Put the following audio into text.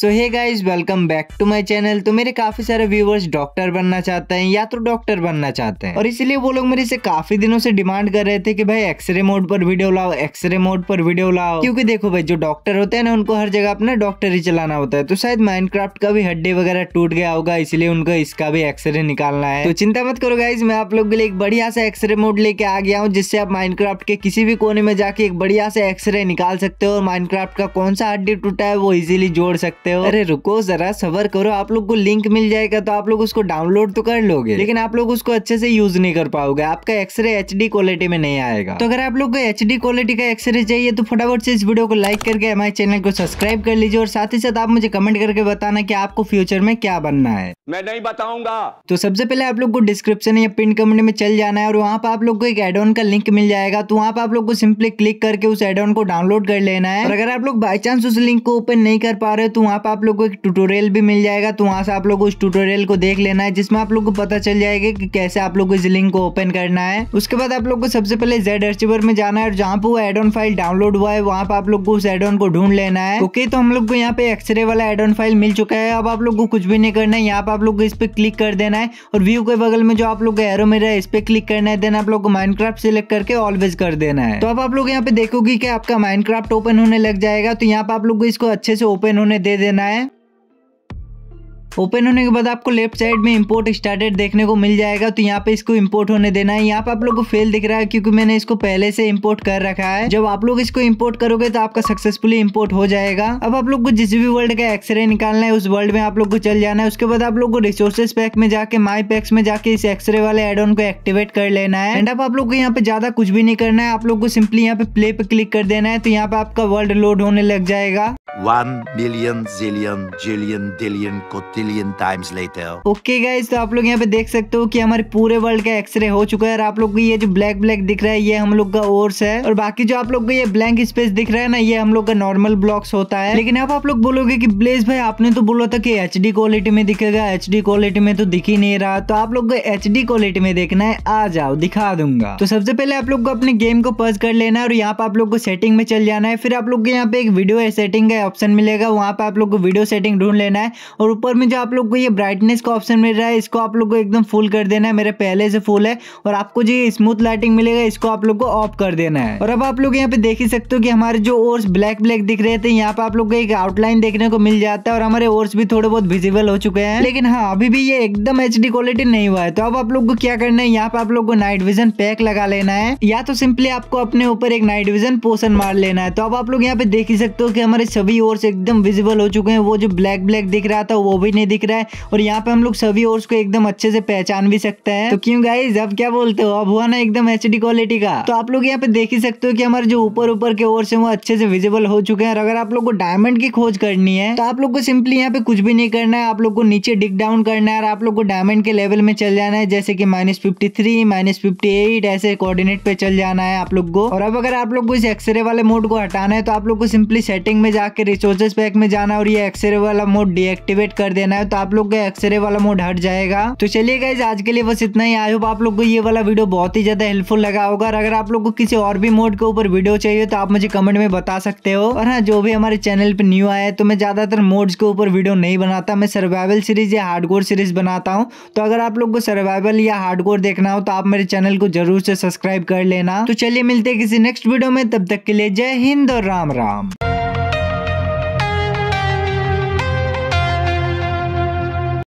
So hey guys welcome back to my channel तो मेरे काफी सारे व्यूवर्स डॉक्टर बनना चाहते हैं या तो डॉक्टर बनना चाहते हैं और इसलिए वो लोग मेरे से काफी दिनों से डिमांड कर रहे थे कि भाई एक्सरे मोड पर वीडियो लाओ एक्सरे मोड पर वीडियो लाओ क्योंकि देखो भाई जो डॉक्टर होते हैं ना उनको हर जगह अपना डॉक्टर ही चलाना होता है तो शायद माइंड का भी हड्डी वगैरह टूट गया होगा इसलिए उनको इसका भी एक्सरे निकालना है तो चिंता मत करो गाइज मैं आप लोग के लिए एक बढ़िया सा एक्सरे मोड लेके आ गया हूँ जिससे आप माइंड के किसी भी कोने में जाके एक बढ़िया सा एक्सरे निकाल सकते हो और माइंड का कौन सा हड्डी टूटा है वो इजिली जोड़ सकते सकते हो अरे रुको जरा सबर करो आप लोग को लिंक मिल जाएगा तो आप लोग उसको डाउनलोड तो कर लोगे लेकिन आप लोग उसको अच्छे से यूज नहीं कर पाओगे आपका एक्सरे एच क्वालिटी में नहीं आएगा तो अगर आप लोग को एच क्वालिटी का एक्सरे चाहिए तो फटाफट से इस वीडियो को लाइक करके हमारे चैनल को सब्सक्राइब कर लीजिए और साथ ही साथ आप मुझे कमेंट करके बताना की आपको फ्यूचर में क्या बनना है मैं नहीं बताऊंगा तो सबसे पहले आप लोग को डिस्क्रिप्शन या पिन कमेंट में चल जाना है और वहाँ पर आप लोग को एक एडोन का लिंक मिल जाएगा तो वहाँ पर आप लोग को सिंपली क्लिक करके उस एडोन को डाउनलोड कर लेना है और अगर आप लोग बाई चांस उस लिंक को ओपन नहीं कर पा रहे हो तो वहाँ वहाँ पर आप लोग को एक ट्यूटोरियल भी मिल जाएगा तो वहाँ से आप लोग उस ट्यूटोरियल को देख लेना है जिसमें आप लोग को पता चल जाएगा कि कैसे आप लोग को इस लिंक को ओपन करना है उसके बाद आप लोग को सबसे पहले जेड अर्चिवर में जाना है और जहाँ पर वो एड ऑन फाइल डाउनलोड हुआ है वहाँ पर आप लोग को उस एड ऑन को ढूंढ लेना है ओके तो हम लोग को यहाँ पे एक्सरे वाला एड ऑन फाइल मिल चुका है अब आप लोग को कुछ भी नहीं करना है यहाँ पर आप लोग को इस पर क्लिक कर देना है और व्यू के बगल में जो आप लोग एरो मेरा इस पर क्लिक करना है देन आप लोग को माइनक्राफ्ट सिलेक्ट करके ऑलवेज कर देना है तो अब आप लोग यहाँ पे देखोगे कि आपका माइनक्राफ्ट ओपन होने लग जाएगा तो यहाँ पे आप लोग को इसको अच्छे से ओपन होने दे देना है ओपन होने के बाद आपको लेफ्ट साइड में इम्पोर्ट स्टार्टेड देखने को मिल जाएगा तो यहाँ पे इसको इम्पोर्ट होने देना है यहाँ पे आप लोग को फेल दिख रहा है क्योंकि मैंने इसको पहले से इम्पोर्ट कर रखा है जब आप लोग इसको इम्पोर्ट करोगे तो आपका सक्सेसफुली इम्पोर्ट हो जाएगा अब आप लोग को जिस भी वर्ल्ड का एक्सरे निकालना है उस वर्ल्ड में आप लोग को चल जाना है उसके बाद आप लोग को रिसोर्सेस पैक में जाके माई पैक्स में जाके इस एक्सरे वाले एड ऑन को एक्टिवेट कर लेना है एंड अब आप लोग को यहाँ पे ज्यादा कुछ भी नहीं करना है आप लोग को सिंपली यहाँ पे प्ले पे क्लिक कर देना है तो यहाँ पे आपका वर्ल्ड लोड होने लग जाएगा one million jillion jillion dillion कोटिल million times later. Okay guys, तो आप लोग यहाँ पे देख सकते हो कि हमारे पूरे वर्ल्ड का एक्सरे हो चुका है और आप लोग को ये जो ब्लैक ब्लैक दिख रहा है ये हम लोग का ओर्स है और बाकी जो आप लोग को ये ब्लैक स्पेस दिख रहा है ना ये हम लोग का नॉर्मल ब्लॉक्स होता है लेकिन अब आप लोग बोलोगे की ब्लेस भाई आपने तो बोला था की एच क्वालिटी में दिखेगा एच क्वालिटी में तो दिख ही नहीं रहा तो आप लोग को एच क्वालिटी में देखना है आ जाओ दिखा दूंगा तो सबसे पहले आप लोग को अपने गेम को पज कर लेना है और यहाँ पे आप लोग को सेटिंग में चल जाना है फिर आप लोग को यहाँ पे एक वीडियो सेटिंग का ऑप्शन मिलेगा वहाँ पे आप लोग को वीडियो सेटिंग ढूंढ लेना है और ऊपर में जो जो आप लोग को ये ब्राइटनेस का ऑप्शन मिल रहा है इसको आप लोग को एकदम फुल कर देना है मेरे पहले से फुल है और आपको जो स्मूथ लाइटिंग मिलेगा इसको आप लोग को ऑफ कर देना है और अब आप लोग यहाँ पे देख ही सकते हो कि हमारे जो ओर्स ब्लैक ब्लैक दिख रहे थे यहाँ पे आप लोग को एक आउटलाइन देखने को मिल जाता है और हमारे ओर्स भी थोड़े बहुत विजिबल हो चुके हैं लेकिन हाँ अभी भी ये एकदम एच क्वालिटी नहीं हुआ है तो अब आप लोग को क्या करना है यहाँ पे आप लोग को नाइट विजन पैक लगा लेना है या तो सिंपली आपको अपने ऊपर एक नाइट विजन पोषण मार लेना है तो अब आप लोग यहाँ पे देख ही सकते हो कि हमारे सभी ओर्स एकदम विजिबल हो चुके हैं वो जो ब्लैक ब्लैक दिख रहा था वो भी नहीं नहीं दिख रहा है और यहाँ पे हम लोग सभी और को एकदम अच्छे से पहचान भी सकते हैं तो क्यों गाई अब क्या बोलते हो अब हुआ ना एकदम एच क्वालिटी का तो आप लोग यहाँ पे देख ही सकते हो कि हमारे जो ऊपर ऊपर के ओर से वो अच्छे से विजिबल हो चुके हैं और अगर आप लोग को डायमंड की खोज करनी है तो आप लोग को सिंपली यहाँ पे कुछ भी नहीं करना है आप लोग को नीचे डिक डाउन करना है और आप लोग को डायमंड के लेवल में चल जाना है जैसे कि minus fifty three minus fifty eight ऐसे कोऑर्डिनेट पे चल जाना है आप लोग को और अब अगर आप लोग को इस एक्सरे वाले मोड को हटाना है तो आप लोग को सिंपली सेटिंग में जाकर रिसोर्सेज पैक में जाना और ये एक्सरे वाला मोड डिएक्टिवेट कर देना देना है तो आप लोग का एक्सरे वाला मोड हट जाएगा तो चलिए गाइज आज के लिए बस इतना ही आई होप आप लोग को ये वाला वीडियो बहुत ही ज्यादा हेल्पफुल लगा होगा और अगर आप लोग को किसी और भी मोड के ऊपर वीडियो चाहिए तो आप मुझे कमेंट में बता सकते हो और हाँ जो भी हमारे चैनल पर न्यू आया है तो मैं ज्यादातर मोड के ऊपर वीडियो नहीं बनाता मैं सर्वाइवल सीरीज या हार्डकोर सीरीज बनाता हूँ तो अगर आप लोग को सर्वाइवल या हार्डकोर देखना हो तो आप मेरे चैनल को जरूर से सब्सक्राइब कर लेना तो चलिए मिलते हैं किसी नेक्स्ट वीडियो में तब तक के लिए जय हिंद और राम राम